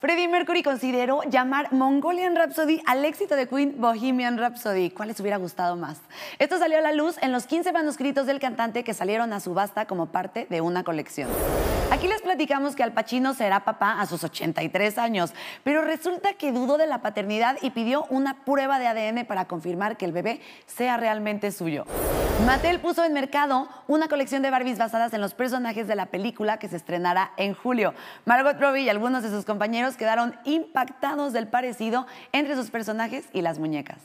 Freddie Mercury consideró llamar Mongolian Rhapsody al éxito de Queen Bohemian Rhapsody. ¿Cuál les hubiera gustado más? Esto salió a la luz en los 15 manuscritos del cantante que salieron a subasta como parte de una colección. Aquí les platicamos que Al Pacino será papá a sus 83 años, pero resulta que dudó de la paternidad y pidió una prueba de ADN para confirmar que el bebé sea realmente suyo. Mattel puso en mercado una colección de Barbies basadas en los personajes de la película que se estrenará en julio. Margot Robbie y algunos de sus compañeros quedaron impactados del parecido entre sus personajes y las muñecas.